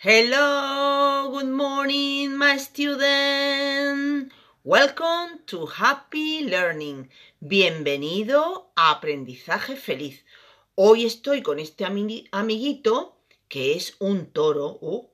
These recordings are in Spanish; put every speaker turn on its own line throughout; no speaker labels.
Hello, good morning, my student. Welcome to Happy Learning. Bienvenido a Aprendizaje Feliz. Hoy estoy con este amiguito que es un toro. Oh,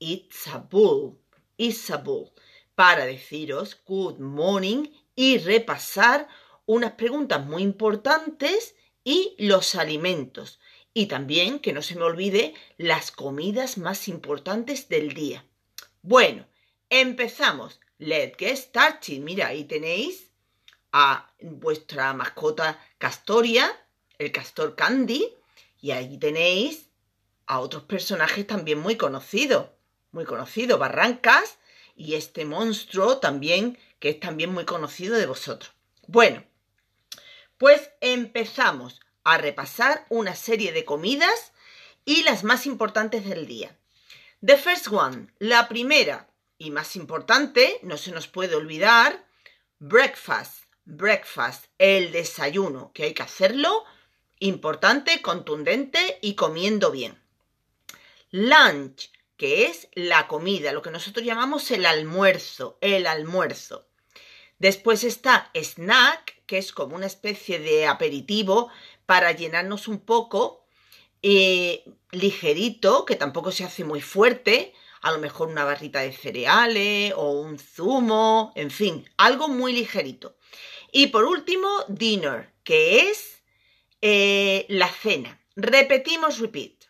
it's a bull. It's a bull. Para deciros good morning y repasar unas preguntas muy importantes y los alimentos. Y también que no se me olvide las comidas más importantes del día. Bueno, empezamos. Let's get started. Mira, ahí tenéis a vuestra mascota Castoria, el castor Candy, y ahí tenéis a otros personajes también muy conocidos, muy conocidos, Barrancas y este monstruo también, que es también muy conocido de vosotros. Bueno, pues empezamos a repasar una serie de comidas y las más importantes del día. The first one, la primera y más importante, no se nos puede olvidar, breakfast, breakfast, el desayuno, que hay que hacerlo importante, contundente y comiendo bien. Lunch, que es la comida, lo que nosotros llamamos el almuerzo, el almuerzo. Después está snack, que es como una especie de aperitivo para llenarnos un poco, eh, ligerito, que tampoco se hace muy fuerte, a lo mejor una barrita de cereales o un zumo, en fin, algo muy ligerito. Y por último, dinner, que es eh, la cena. Repetimos, repeat.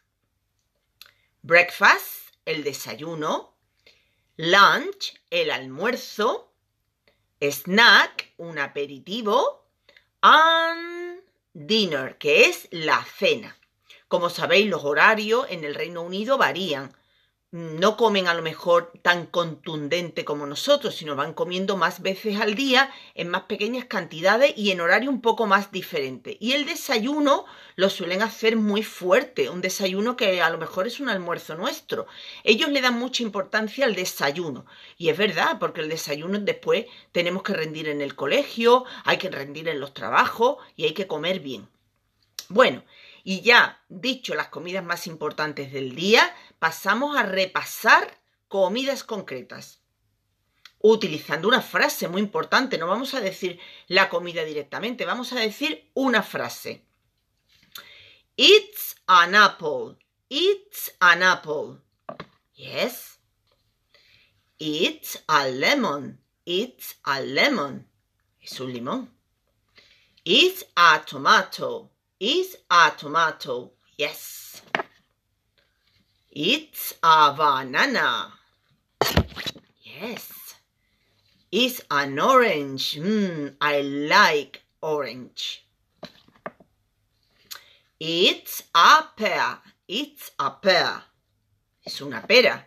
Breakfast, el desayuno. Lunch, el almuerzo. Snack, un aperitivo. And dinner, que es la cena. Como sabéis, los horarios en el Reino Unido varían no comen a lo mejor tan contundente como nosotros, sino van comiendo más veces al día, en más pequeñas cantidades y en horario un poco más diferente. Y el desayuno lo suelen hacer muy fuerte, un desayuno que a lo mejor es un almuerzo nuestro. Ellos le dan mucha importancia al desayuno. Y es verdad, porque el desayuno después tenemos que rendir en el colegio, hay que rendir en los trabajos y hay que comer bien. Bueno, y ya dicho las comidas más importantes del día, pasamos a repasar comidas concretas, utilizando una frase muy importante. No vamos a decir la comida directamente, vamos a decir una frase. It's an apple. It's an apple. Yes. It's a lemon. It's a lemon. Es un limón. It's a tomato. It's a tomato. Yes. It's a banana. Yes. It's an orange. Hmm, I like orange. It's a pear. It's a pear. Es una pera.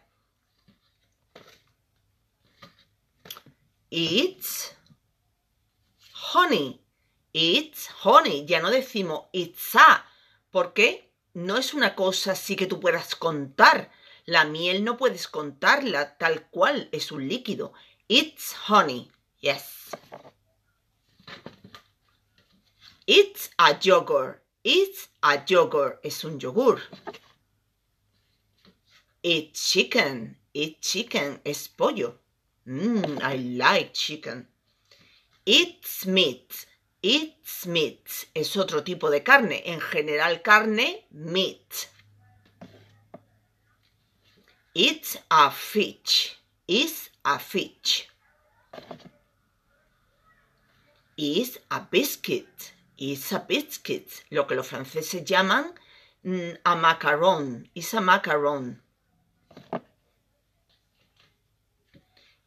It's honey. It's honey. Ya no decimos it's a. ¿Por qué? no es una cosa así que tú puedas contar. La miel no puedes contarla tal cual, es un líquido. It's honey. Yes. It's a yogurt. It's a yogurt. Es un yogur. It's chicken. It's chicken. Es pollo. Mmm, I like chicken. It's meat. It's meat. Es otro tipo de carne. En general, carne, meat. It's a fish. Is a fish. It's a biscuit. Is a biscuit. Lo que los franceses llaman mm, a macaron. Is a macaron.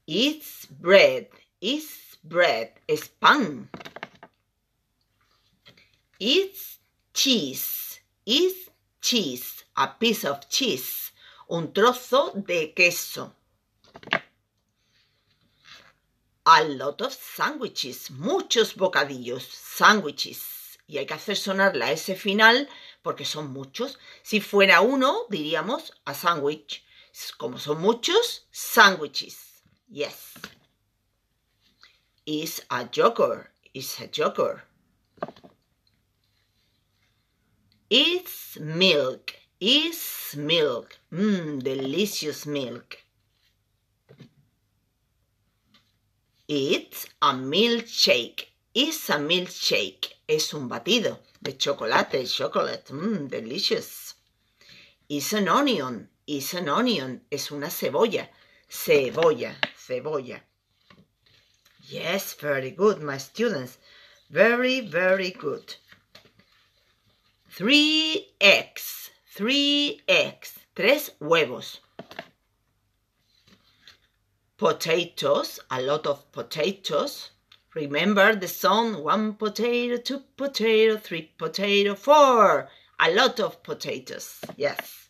It's bread. Is bread. Es pan. It's cheese. It's cheese. A piece of cheese. Un trozo de queso. A lot of sandwiches. Muchos bocadillos. Sandwiches. Y hay que hacer sonar la S final porque son muchos. Si fuera uno, diríamos a sandwich. Como son muchos, sandwiches. Yes. Is a joker. Is a joker. It's milk. It's milk. Mmm, delicious milk. It's a milkshake. It's a milkshake. Es un batido de chocolate, chocolate. Mmm, delicious. It's an onion. It's an onion. Es una cebolla. Cebolla, cebolla. Yes, very good, my students. Very, very good. Three eggs, three eggs, tres huevos. Potatoes, a lot of potatoes. Remember the song, one potato, two potato, three potato, four. A lot of potatoes, yes.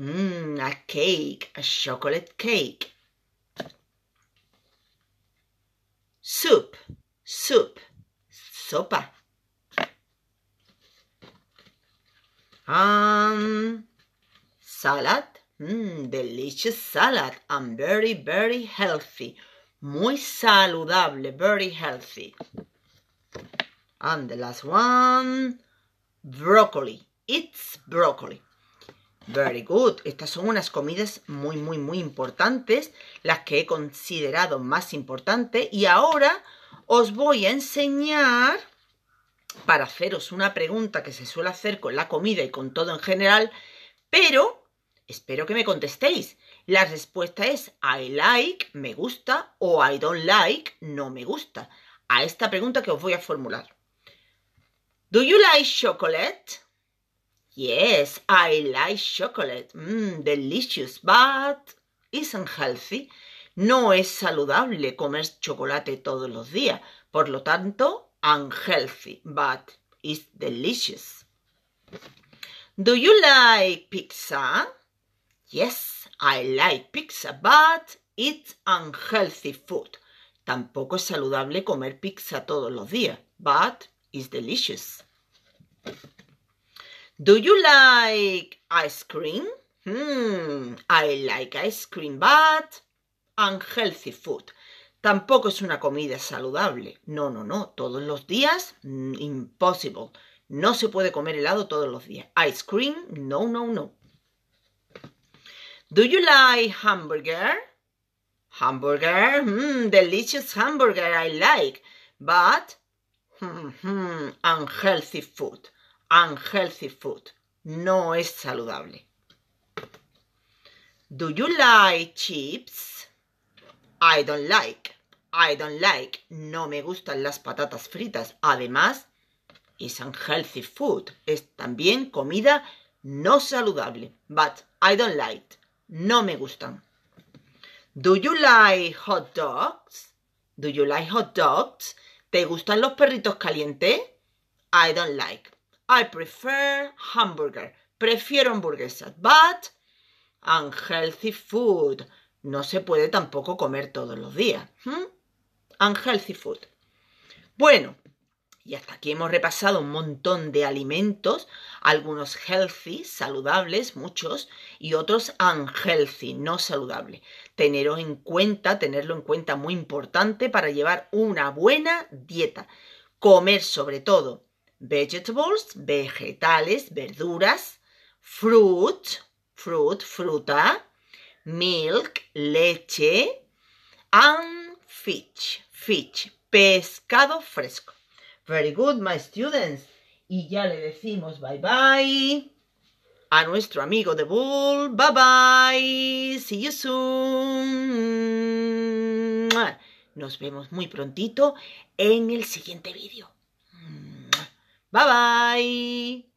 Mmm, a cake, a chocolate cake. Soup, soup, sopa. salad. Mm, delicious salad. I'm very, very healthy. Muy saludable. Very healthy. And the last one. Broccoli. It's broccoli. Very good. Estas son unas comidas muy, muy, muy importantes, las que he considerado más importantes. Y ahora os voy a enseñar para haceros una pregunta que se suele hacer con la comida y con todo en general, pero espero que me contestéis. La respuesta es I like, me gusta, o I don't like, no me gusta, a esta pregunta que os voy a formular. Do you like chocolate? Yes, I like chocolate. Mmm, delicious, but isn't healthy. No es saludable comer chocolate todos los días. Por lo tanto, unhealthy, but it's delicious. Do you like pizza? Yes, I like pizza, but it's unhealthy food. Tampoco es saludable comer pizza todos los días, but it's delicious. Do you like ice cream? Hmm, I like ice cream, but unhealthy food. Tampoco es una comida saludable. No, no, no. Todos los días, mm, impossible. No se puede comer helado todos los días. Ice cream, no, no, no. Do you like hamburger? Hamburger, mm, delicious hamburger I like, but hmm, hmm, unhealthy food. Unhealthy food. No es saludable. Do you like chips? I don't like. I don't like, no me gustan las patatas fritas. Además, it's unhealthy food, es también comida no saludable. But I don't like, no me gustan. Do you like hot dogs? Do you like hot dogs? ¿Te gustan los perritos calientes? I don't like. I prefer hamburger. Prefiero hamburguesas. But unhealthy food. No se puede tampoco comer todos los días. Hmm? Unhealthy healthy food. Bueno, y hasta aquí hemos repasado un montón de alimentos, algunos healthy, saludables, muchos, y otros unhealthy, no saludable. Tenerlo en cuenta, tenerlo en cuenta muy importante para llevar una buena dieta. Comer sobre todo vegetables, vegetales, verduras, fruit, fruit, fruta, milk, leche, and fish, fish, pescado fresco. Very good, my students. Y ya le decimos bye bye a nuestro amigo de Bull. Bye bye. See you soon. Nos vemos muy prontito en el siguiente vídeo. Bye bye.